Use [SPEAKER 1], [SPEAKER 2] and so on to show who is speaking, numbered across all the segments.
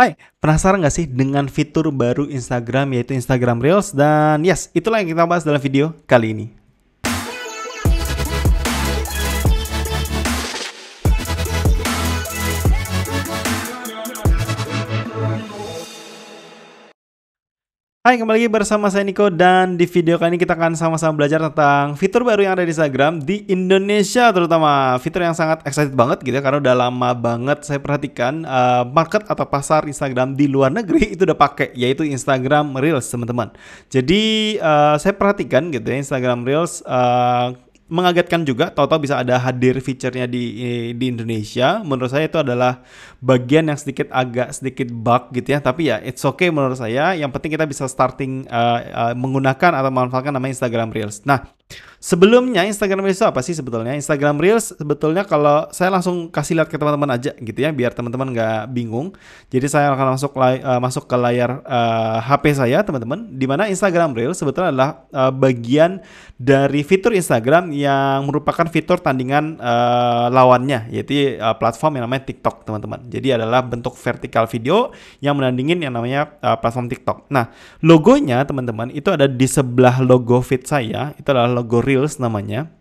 [SPEAKER 1] Hai, penasaran nggak sih dengan fitur baru Instagram yaitu Instagram Reels? Dan yes, itulah yang kita bahas dalam video kali ini. Hai, kembali lagi bersama saya Niko dan di video kali ini kita akan sama-sama belajar tentang fitur baru yang ada di Instagram di Indonesia terutama. Fitur yang sangat excited banget gitu ya karena udah lama banget saya perhatikan uh, market atau pasar Instagram di luar negeri itu udah pakai yaitu Instagram Reels, teman-teman. Jadi uh, saya perhatikan gitu ya Instagram Reels uh, mengagetkan juga tahu-tahu bisa ada hadir fiturnya di eh, di Indonesia menurut saya itu adalah bagian yang sedikit agak sedikit bug gitu ya tapi ya it's okay menurut saya yang penting kita bisa starting uh, uh, menggunakan atau memanfaatkan nama Instagram Reels nah Sebelumnya Instagram Reels itu apa sih sebetulnya? Instagram Reels sebetulnya kalau saya langsung kasih lihat ke teman-teman aja gitu ya biar teman-teman nggak bingung. Jadi saya akan masuk uh, masuk ke layar uh, eh, HP saya teman-teman dimana Instagram Reels sebetulnya adalah uh, bagian dari fitur Instagram yang merupakan fitur tandingan uh, lawannya yaitu uh, platform yang namanya TikTok teman-teman. Jadi adalah bentuk vertikal video yang menandingin yang namanya uh, platform TikTok. Nah, logonya teman-teman itu ada di sebelah logo feed saya. Itu adalah kalau namanya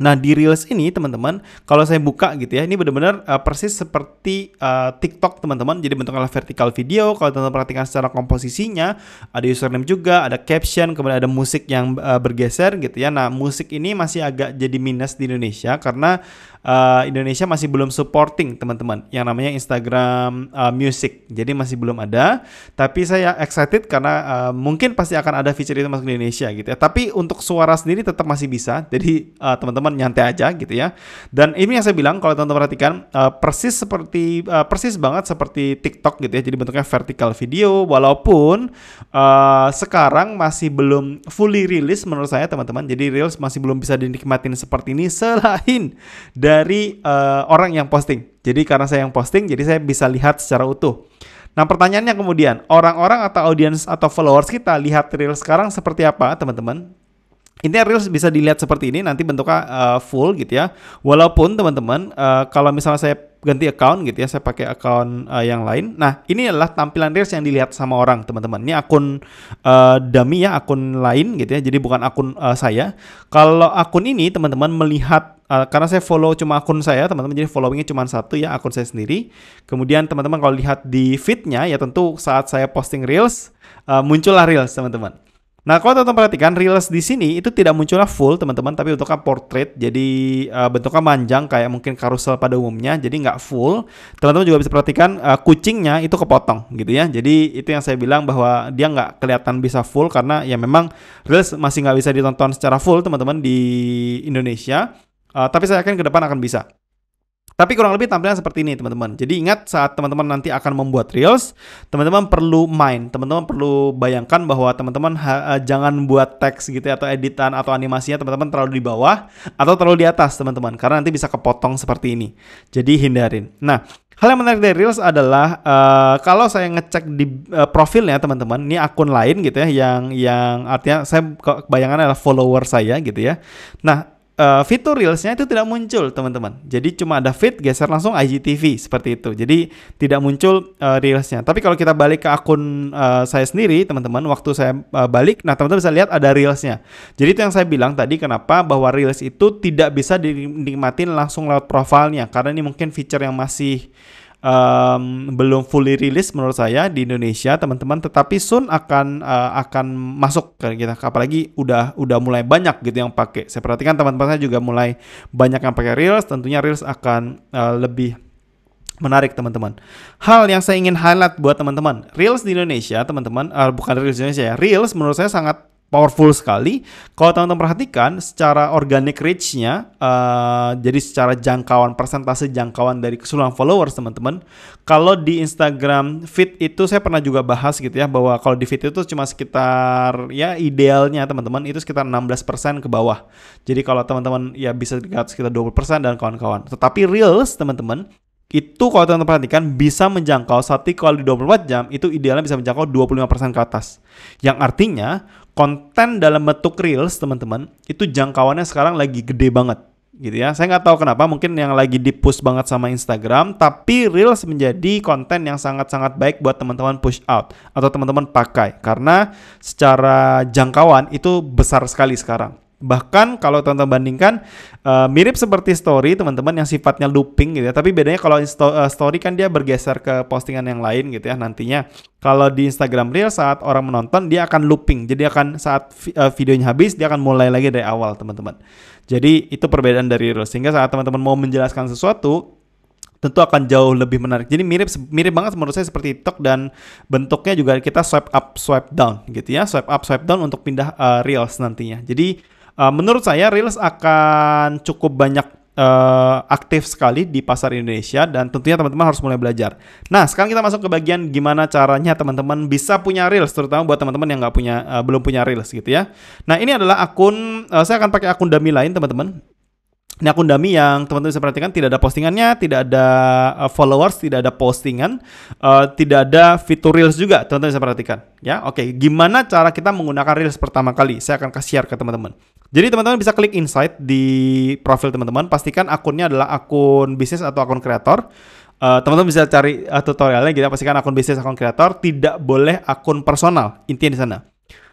[SPEAKER 1] Nah di Reels ini teman-teman, kalau saya buka gitu ya, ini benar-benar uh, persis seperti uh, TikTok teman-teman. Jadi bentuknya vertikal video. Kalau teman-teman perhatikan secara komposisinya, ada username juga, ada caption, kemudian ada musik yang uh, bergeser gitu ya. Nah musik ini masih agak jadi minus di Indonesia karena uh, Indonesia masih belum supporting teman-teman yang namanya Instagram uh, Music. Jadi masih belum ada. Tapi saya excited karena uh, mungkin pasti akan ada feature itu masuk di Indonesia gitu ya. Tapi untuk suara sendiri tetap masih bisa. Jadi teman-teman uh, teman -teman teman-teman nyantai aja gitu ya. Dan ini yang saya bilang kalau teman-teman perhatikan uh, persis seperti uh, persis banget seperti TikTok gitu ya. Jadi bentuknya vertical video walaupun uh, sekarang masih belum fully rilis menurut saya teman-teman. Jadi reels masih belum bisa dinikmatin seperti ini selain dari uh, orang yang posting. Jadi karena saya yang posting jadi saya bisa lihat secara utuh. Nah pertanyaannya kemudian, orang-orang atau audiens atau followers kita lihat real sekarang seperti apa teman-teman? Ini Reels bisa dilihat seperti ini nanti bentuknya uh, full gitu ya. Walaupun teman-teman uh, kalau misalnya saya ganti account gitu ya, saya pakai account uh, yang lain. Nah, ini adalah tampilan Reels yang dilihat sama orang, teman-teman. Ini akun uh, dummy ya, akun lain gitu ya. Jadi bukan akun uh, saya. Kalau akun ini teman-teman melihat uh, karena saya follow cuma akun saya teman-teman jadi followingnya cuma satu ya akun saya sendiri kemudian teman-teman kalau lihat di feednya ya tentu saat saya posting reels uh, muncullah reels teman-teman Nah, kalau teman-teman perhatikan, reels di sini itu tidak munculnya full, teman-teman, tapi bentuknya kan portrait. Jadi, uh, bentuknya manjang kayak mungkin karusel pada umumnya, jadi nggak full. Teman-teman juga bisa perhatikan uh, kucingnya itu kepotong gitu ya. Jadi, itu yang saya bilang bahwa dia nggak kelihatan bisa full karena ya memang reels masih nggak bisa ditonton secara full, teman-teman, di Indonesia. Uh, tapi saya yakin ke depan akan bisa. Tapi kurang lebih tampilan seperti ini teman-teman. Jadi ingat saat teman-teman nanti akan membuat reels, teman-teman perlu main, teman-teman perlu bayangkan bahwa teman-teman eh, jangan buat teks gitu ya, atau editan atau animasinya teman-teman terlalu di bawah atau terlalu di atas teman-teman, karena nanti bisa kepotong seperti ini. Jadi hindarin. Nah, Hal yang menarik dari Reels adalah uh, kalau saya ngecek di uh, profilnya teman-teman, ini akun lain gitu ya yang yang artinya saya bayangannya adalah follower saya gitu ya. Nah, uh, fitur Reelsnya itu tidak muncul teman-teman. Jadi cuma ada feed geser langsung IGTV seperti itu. Jadi tidak muncul uh, Reelsnya. Tapi kalau kita balik ke akun uh, saya sendiri teman-teman, waktu saya uh, balik, nah teman-teman bisa lihat ada Reelsnya. Jadi itu yang saya bilang tadi kenapa bahwa Reels itu tidak bisa dinikmatin langsung lewat profilnya karena ini mungkin feature yang masih um, belum fully rilis menurut saya di Indonesia teman-teman tetapi soon akan uh, akan masuk ke kita apalagi udah udah mulai banyak gitu yang pakai saya perhatikan teman-teman saya juga mulai banyak yang pakai Reels tentunya Reels akan uh, lebih menarik teman-teman. Hal yang saya ingin highlight buat teman-teman, Reels di Indonesia, teman-teman, uh, bukan Reels di Indonesia ya. Reels menurut saya sangat powerful sekali. Kalau teman-teman perhatikan secara organic reach-nya, uh, jadi secara jangkauan persentase jangkauan dari keseluruhan followers teman-teman. Kalau di Instagram feed itu saya pernah juga bahas gitu ya bahwa kalau di feed itu cuma sekitar ya idealnya teman-teman itu sekitar 16% ke bawah. Jadi kalau teman-teman ya bisa dekat sekitar 20% dan kawan-kawan. Tetapi Reels teman-teman itu kalau teman-teman perhatikan bisa menjangkau satu kali 24 jam itu idealnya bisa menjangkau 25% ke atas. Yang artinya konten dalam bentuk reels teman-teman itu jangkauannya sekarang lagi gede banget gitu ya. Saya nggak tahu kenapa mungkin yang lagi di dipush banget sama Instagram, tapi Reels menjadi konten yang sangat-sangat baik buat teman-teman push out atau teman-teman pakai karena secara jangkauan itu besar sekali sekarang. Bahkan kalau teman-teman bandingkan uh, mirip seperti story teman-teman yang sifatnya looping gitu ya. Tapi bedanya kalau eh, story kan dia bergeser ke postingan yang lain gitu ya nantinya. Kalau di Instagram Reel saat orang menonton dia akan looping. Jadi akan saat eh, videonya habis dia akan mulai lagi dari awal teman-teman. Jadi itu perbedaan dari Reel. Sehingga saat teman-teman mau menjelaskan sesuatu tentu akan jauh lebih menarik. Jadi mirip mirip banget menurut saya seperti TikTok dan bentuknya juga kita swipe up, swipe down gitu ya. Swipe up, swipe down untuk pindah uh, reels nantinya. Jadi Eh, menurut saya Reels akan cukup banyak uh, aktif sekali di pasar Indonesia dan tentunya teman-teman harus mulai belajar. Nah, sekarang kita masuk ke bagian gimana caranya teman-teman bisa punya Reels terutama buat teman-teman yang nggak punya uh, belum punya Reels gitu ya. Nah, ini adalah akun uh, saya akan pakai akun dummy lain teman-teman. Ini akun dummy yang teman-teman bisa perhatikan tidak ada postingannya, tidak ada eh, followers, tidak ada postingan, uh, tidak ada fitur reels juga teman-teman bisa perhatikan. Ya, oke. Okay. Gimana cara kita menggunakan reels pertama kali? Saya akan kasih share ke teman-teman. Jadi teman-teman bisa klik insight di profil teman-teman. Pastikan akunnya adalah akun bisnis atau akun kreator. Uh, teman-teman bisa cari uh, tutorialnya Kita gitu ya, Pastikan akun bisnis, akun kreator. Tidak boleh akun personal. Intinya di sana.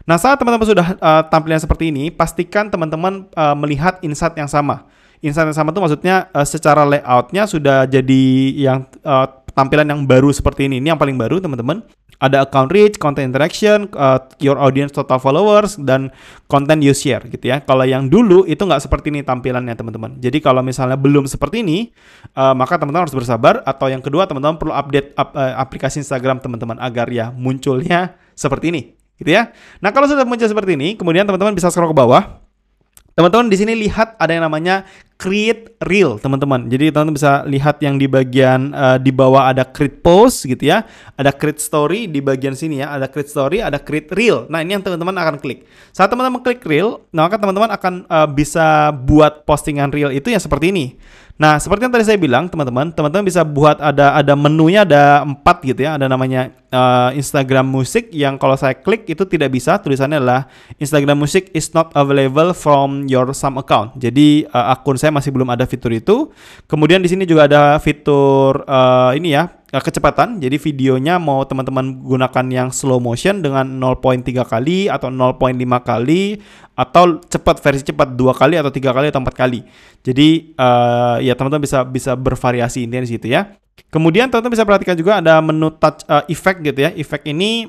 [SPEAKER 1] Nah, saat teman-teman sudah uh, tampilan seperti ini, pastikan teman-teman uh, melihat insight yang sama Instan yang sama tuh maksudnya uh, secara layoutnya sudah jadi yang uh, tampilan yang baru seperti ini. Ini yang paling baru teman-teman. Ada account reach, content interaction, uh, your audience total followers, dan content you share gitu ya. Kalau yang dulu itu nggak seperti ini tampilannya teman-teman. Jadi kalau misalnya belum seperti ini, uh, maka teman-teman harus bersabar. Atau yang kedua teman-teman perlu update up, uh, aplikasi Instagram teman-teman agar ya munculnya seperti ini gitu ya. Nah kalau sudah muncul seperti ini, kemudian teman-teman bisa scroll ke bawah Teman-teman di sini lihat ada yang namanya create reel, teman-teman. Jadi teman-teman bisa lihat yang di bagian uh, di bawah ada create post gitu ya. Ada create story di bagian sini ya, ada create story, ada create reel. Nah, ini yang teman-teman akan klik. Saat teman-teman klik reel, nah, maka teman-teman akan uh, bisa buat postingan reel itu yang seperti ini. Nah, seperti yang tadi saya bilang, teman-teman, teman-teman bisa buat ada ada menunya ada empat gitu ya, ada namanya uh, Instagram Music yang kalau saya klik itu tidak bisa, tulisannya adalah Instagram Music is not available from your some account. Jadi uh, akun saya masih belum ada fitur itu. Kemudian di sini juga ada fitur uh, ini ya, Eh, kecepatan. Jadi videonya mau teman-teman gunakan yang slow motion dengan 0.3 kali atau 0.5 kali atau cepat versi cepat dua kali atau tiga kali atau empat kali. Jadi uh, ya teman-teman bisa bisa bervariasi intinya di situ ya. Kemudian teman-teman bisa perhatikan juga ada menu touch uh, effect gitu ya. Effect ini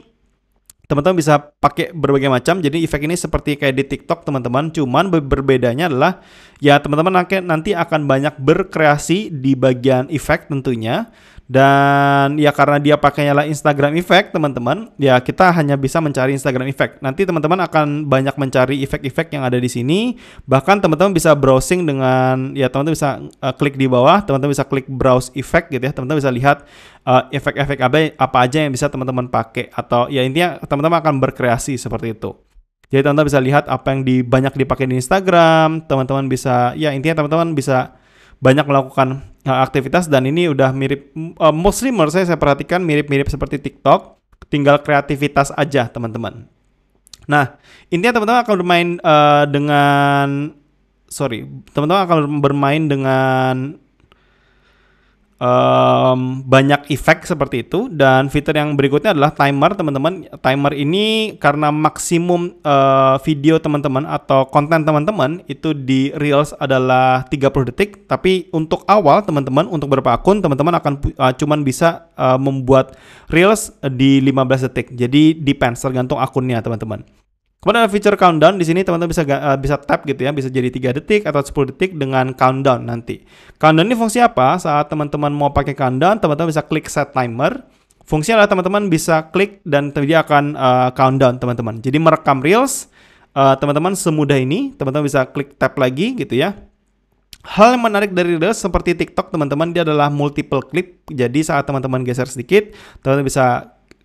[SPEAKER 1] teman-teman bisa pakai berbagai macam. Jadi efek ini seperti kayak di TikTok teman-teman, cuman berbedanya adalah ya teman-teman nanti akan banyak berkreasi di bagian efek tentunya. Dan ya karena dia pakainya lah Instagram Effect teman-teman, ya kita hanya bisa mencari Instagram Effect. Nanti teman-teman akan banyak mencari efek-efek yang ada di sini. Bahkan teman-teman bisa browsing dengan ya teman-teman bisa uh, klik di bawah, teman-teman bisa klik browse effect gitu ya. Teman-teman bisa lihat eh, efek-efek apa apa aja yang bisa teman-teman pakai atau ya intinya teman-teman akan berkreasi seperti itu. Jadi teman-teman bisa lihat apa yang di, banyak dipakai di Instagram, teman-teman bisa ya intinya teman-teman bisa banyak melakukan Eh, aktivitas dan ini udah mirip uh, eh, mostly menurut saya saya perhatikan mirip-mirip seperti TikTok, tinggal kreativitas aja teman-teman. Nah, intinya teman-teman akan bermain uh, dengan sorry, teman-teman akan bermain dengan um, banyak efek seperti itu dan fitur yang berikutnya adalah timer teman-teman timer ini karena maksimum uh, video teman-teman atau konten teman-teman itu di reels adalah 30 detik tapi untuk awal teman-teman untuk beberapa akun teman-teman akan uh, cuman bisa uh, membuat reels di 15 detik jadi depends tergantung akunnya teman-teman Kemudian ada feature countdown di sini teman-teman bisa uh, bisa tap gitu ya, bisa jadi 3 detik atau 10 detik dengan countdown nanti. Countdown ini fungsi apa? Saat teman-teman mau pakai countdown, teman-teman bisa klik set timer. Fungsinya adalah teman-teman bisa klik dan dia akan uh, countdown teman-teman. Jadi merekam reels uh, teman-teman semudah ini, teman-teman bisa klik tap lagi gitu ya. Hal yang menarik dari reels seperti TikTok teman-teman dia adalah multiple clip. Jadi saat teman-teman geser sedikit, teman-teman bisa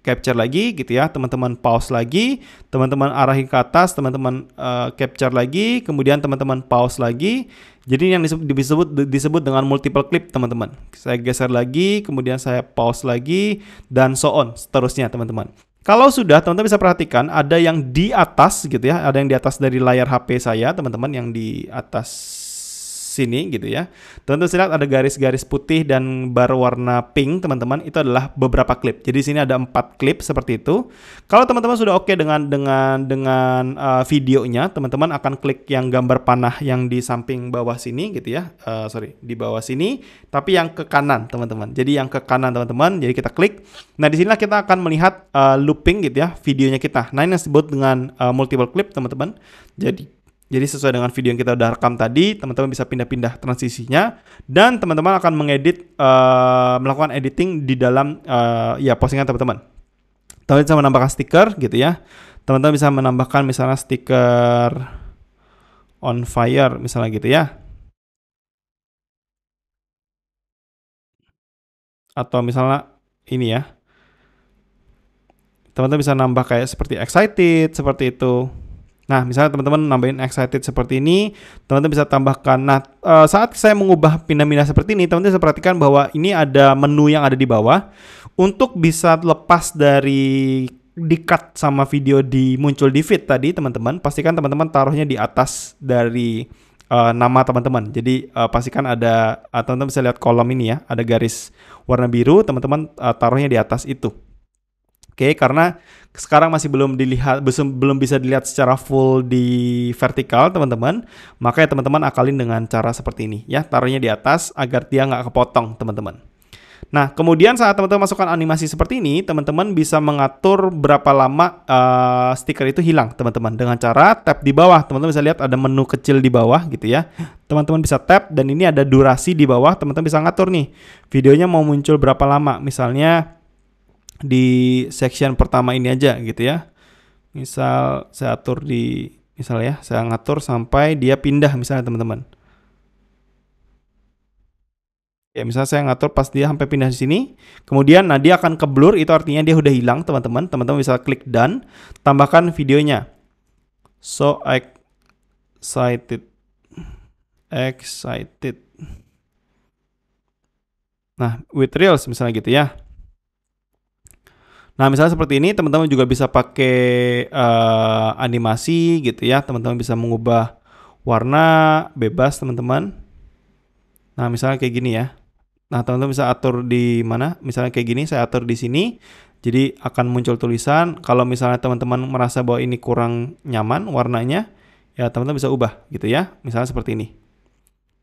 [SPEAKER 1] capture lagi gitu ya, teman-teman pause lagi, teman-teman arahin ke atas, teman-teman uh, capture lagi, kemudian teman-teman pause lagi. Jadi yang disebut disebut disebut dengan multiple clip, teman-teman. Saya geser lagi, kemudian saya pause lagi dan so on seterusnya, teman-teman. Kalau sudah, teman-teman bisa perhatikan ada yang di atas gitu ya, ada yang di atas dari layar HP saya, teman-teman yang di atas sini gitu ya. Tentu silat ada garis-garis putih dan bar warna pink teman-teman itu adalah beberapa klip. Jadi sini ada empat klip seperti itu. Kalau teman-teman sudah oke okay dengan dengan dengan uh, videonya, teman-teman akan klik yang gambar panah yang di samping bawah sini gitu ya. Uh, sorry di bawah sini, tapi yang ke kanan teman-teman. Jadi yang ke kanan teman-teman. Jadi kita klik. Nah di sinilah kita akan melihat uh, looping gitu ya videonya kita. Nah ini disebut dengan uh, multiple clip teman-teman. Jadi jadi sesuai dengan video yang kita udah rekam tadi, teman-teman bisa pindah-pindah transisinya dan teman-teman akan mengedit uh, melakukan editing di dalam uh, ya postingan teman-teman. Teman-teman bisa menambahkan stiker gitu ya. Teman-teman bisa menambahkan misalnya stiker on fire misalnya gitu ya. Atau misalnya ini ya. Teman-teman bisa nambah kayak seperti excited seperti itu. Nah, misalnya teman-teman nambahin excited seperti ini, teman-teman bisa tambahkan. Nah, eh, saat saya mengubah pindah-pindah seperti ini, teman-teman bisa perhatikan bahwa ini ada menu yang ada di bawah. Untuk bisa lepas dari di-cut sama video di muncul di feed tadi, teman-teman, pastikan teman-teman taruhnya di atas dari uh, nama teman-teman. Jadi uh, pastikan ada teman-teman bisa lihat kolom ini ya, ada garis warna biru, teman-teman uh, taruhnya di atas itu. Oke, okay, karena sekarang masih belum dilihat belum bisa dilihat secara full di vertikal, teman-teman. Maka ya teman-teman akalin dengan cara seperti ini ya, taruhnya di atas agar dia nggak kepotong, teman-teman. Nah, kemudian saat teman-teman masukkan animasi seperti ini, teman-teman bisa mengatur berapa lama uh, stiker itu hilang, teman-teman. Dengan cara tap di bawah, teman-teman bisa lihat ada menu kecil di bawah gitu ya. Teman-teman bisa tap dan ini ada durasi di bawah, teman-teman bisa ngatur nih. Videonya mau muncul berapa lama, misalnya di section pertama ini aja gitu ya. Misal saya atur di misal ya, saya ngatur sampai dia pindah misalnya teman-teman. Ya, misalnya saya ngatur pas dia sampai pindah di sini, kemudian nah dia akan ke blur itu artinya dia udah hilang teman-teman. Teman-teman bisa klik done, tambahkan videonya. So excited. Excited. Nah, with reels misalnya gitu ya. Nah, misalnya seperti ini, teman-teman juga bisa pakai uh, animasi gitu ya. Teman-teman bisa mengubah warna bebas, teman-teman. Nah, misalnya kayak gini ya. Nah, teman-teman bisa atur di mana? Misalnya kayak gini, saya atur di sini. Jadi akan muncul tulisan. Kalau misalnya teman-teman merasa bahwa ini kurang nyaman warnanya, ya teman-teman bisa ubah gitu ya. Misalnya seperti ini.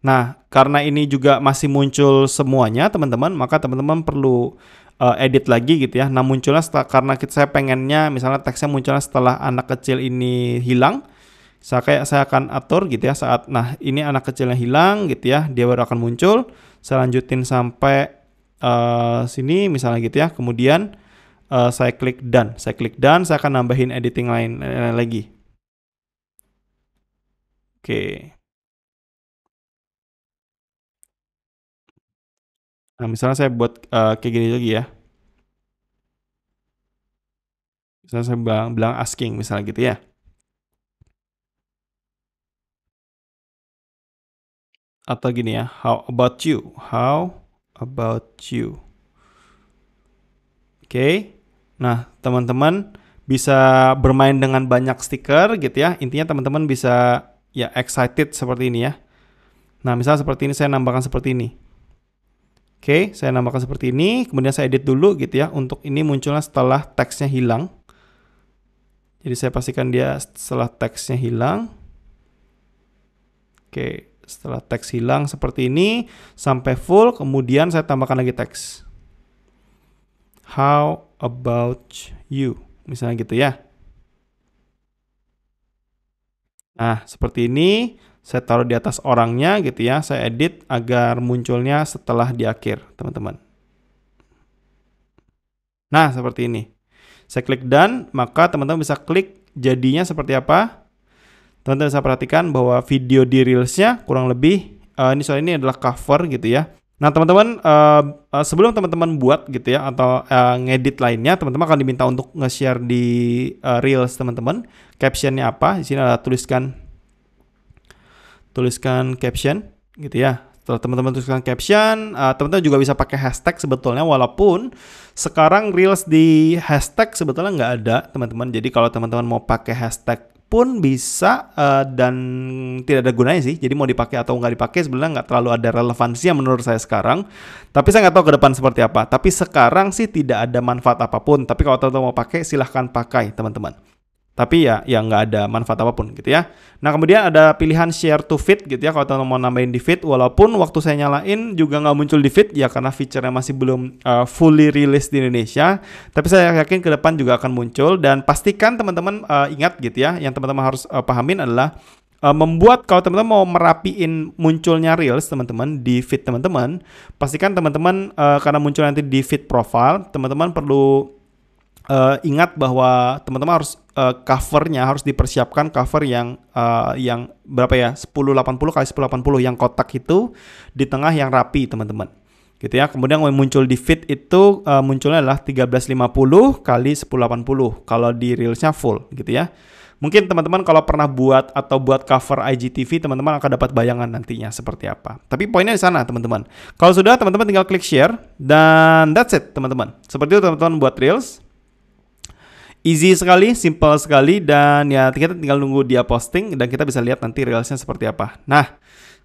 [SPEAKER 1] Nah, karena ini juga masih muncul semuanya, teman-teman, maka teman-teman perlu uh, edit lagi gitu ya. Nah munculnya setelah, karena kita, saya pengennya misalnya teksnya munculnya setelah anak kecil ini hilang, saya kayak saya akan atur gitu ya saat nah ini anak kecilnya hilang gitu ya, dia baru akan muncul. Saya lanjutin sampai uh, sini misalnya gitu ya. Kemudian uh, saya klik done, saya klik done, saya akan nambahin editing lain, lain lagi. Oke. Okay. Nah, misalnya saya buat uh, kayak gini lagi ya. Misalnya saya bilang, bilang asking misalnya gitu ya. Atau gini ya, how about you? How about you? Oke. Okay. Nah, teman-teman bisa bermain dengan banyak stiker gitu ya. Intinya teman-teman bisa ya excited seperti ini ya. Nah, misalnya seperti ini saya nambahkan seperti ini. Oke, okay, saya namakan seperti ini, kemudian saya edit dulu gitu ya, untuk ini munculnya setelah teksnya hilang. Jadi saya pastikan dia setelah teksnya hilang. Oke, okay, setelah teks hilang seperti ini, sampai full, kemudian saya tambahkan lagi teks. How about you? Misalnya gitu ya. Nah, seperti ini saya taruh di atas orangnya gitu ya saya edit agar munculnya setelah di akhir teman-teman nah seperti ini saya klik dan maka teman-teman bisa klik jadinya seperti apa teman-teman bisa perhatikan bahwa video di reelsnya kurang lebih uh, ini soal ini adalah cover gitu ya Nah, teman-teman, uh, sebelum teman-teman buat gitu ya, atau uh, ngedit lainnya, teman-teman akan diminta untuk nge-share di uh, Reels teman-teman. Captionnya apa? Di sini ada tuliskan tuliskan caption gitu ya. Setelah teman-teman tuliskan caption, teman eh, teman-teman juga bisa pakai hashtag sebetulnya walaupun sekarang reels di hashtag sebetulnya nggak ada teman-teman. Jadi kalau teman-teman mau pakai hashtag pun bisa uh, dan tidak ada gunanya sih. Jadi mau dipakai atau nggak dipakai sebenarnya nggak terlalu ada relevansi yang menurut saya sekarang. Tapi saya nggak tahu ke depan seperti apa. Tapi sekarang sih tidak ada manfaat apapun. Tapi kalau teman-teman mau pakai silahkan pakai teman-teman tapi ya ya nggak ada manfaat apapun gitu ya. Nah kemudian ada pilihan share to feed gitu ya kalau teman mau nambahin di feed walaupun waktu saya nyalain juga nggak muncul di feed ya karena fiturnya masih belum uh, fully rilis di Indonesia. Tapi saya yakin ke depan juga akan muncul dan pastikan teman-teman uh, ingat gitu ya yang teman-teman harus uh, pahamin adalah uh, membuat kalau teman-teman mau merapiin munculnya reels teman-teman di feed teman-teman pastikan teman-teman uh, karena muncul nanti di feed profile teman-teman perlu uh, ingat bahwa teman-teman harus uh, covernya harus dipersiapkan cover yang uh, yang berapa ya 1080 kali 1080 yang kotak itu di tengah yang rapi teman-teman gitu ya kemudian yang muncul di fit itu uh, munculnya adalah 1350 kali 1080 kalau di reelsnya full gitu ya mungkin teman-teman kalau pernah buat atau buat cover IGTV teman-teman akan dapat bayangan nantinya seperti apa. Tapi poinnya di sana teman-teman. Kalau sudah teman-teman tinggal klik share dan that's it teman-teman. Seperti itu teman-teman buat reels easy sekali, simple sekali dan ya kita tinggal nunggu dia posting dan kita bisa lihat nanti reelsnya seperti apa. Nah,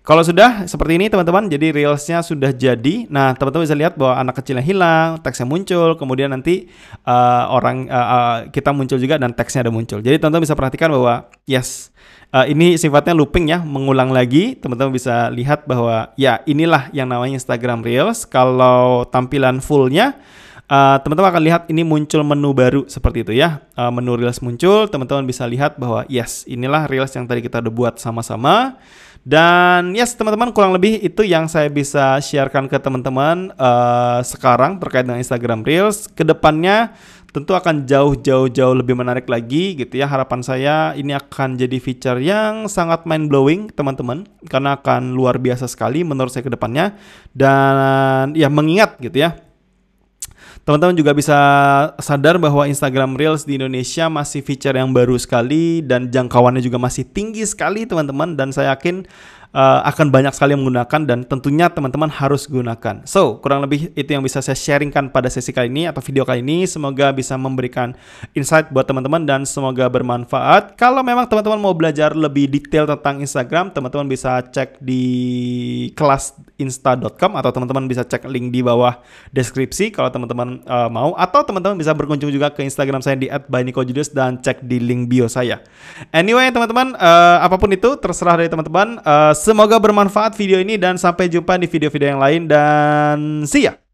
[SPEAKER 1] kalau sudah seperti ini teman-teman, jadi reelsnya sudah jadi. Nah teman-teman bisa lihat bahwa anak kecilnya hilang, teksnya muncul, kemudian nanti uh, orang uh, uh, kita muncul juga dan teksnya ada muncul. Jadi teman-teman bisa perhatikan bahwa yes uh, ini sifatnya looping ya, mengulang lagi. Teman-teman bisa lihat bahwa ya inilah yang namanya Instagram Reels. Kalau tampilan fullnya teman eh, teman-teman akan lihat ini muncul menu baru seperti itu ya. Uh, menu Reels muncul, teman-teman bisa lihat bahwa yes, inilah Reels yang tadi kita udah buat sama-sama. Dan yes, teman-teman kurang lebih itu yang saya bisa sharekan ke teman-teman uh, sekarang terkait dengan Instagram Reels. Kedepannya tentu akan jauh-jauh-jauh lebih menarik lagi gitu ya. Harapan saya ini akan jadi feature yang sangat mind blowing teman-teman karena akan luar biasa sekali menurut saya kedepannya Dan ya mengingat gitu ya Teman-teman juga bisa sadar bahwa Instagram Reels di Indonesia masih feature yang baru sekali dan jangkauannya juga masih tinggi sekali teman-teman dan saya yakin uh, akan banyak sekali yang menggunakan dan tentunya teman-teman harus gunakan. So, kurang lebih itu yang bisa saya sharingkan pada sesi kali ini atau video kali ini. Semoga bisa memberikan insight buat teman-teman dan semoga bermanfaat. Kalau memang teman-teman mau belajar lebih detail tentang Instagram, teman-teman bisa cek di kelas insta.com atau teman-teman bisa cek link di bawah deskripsi kalau teman-teman uh, mau atau teman-teman bisa berkunjung juga ke Instagram saya di @bynicojulius dan cek di link bio saya. Anyway, teman-teman uh, apapun itu terserah dari teman-teman. Uh, Semoga bermanfaat video ini dan sampai jumpa di video-video yang lain dan see ya.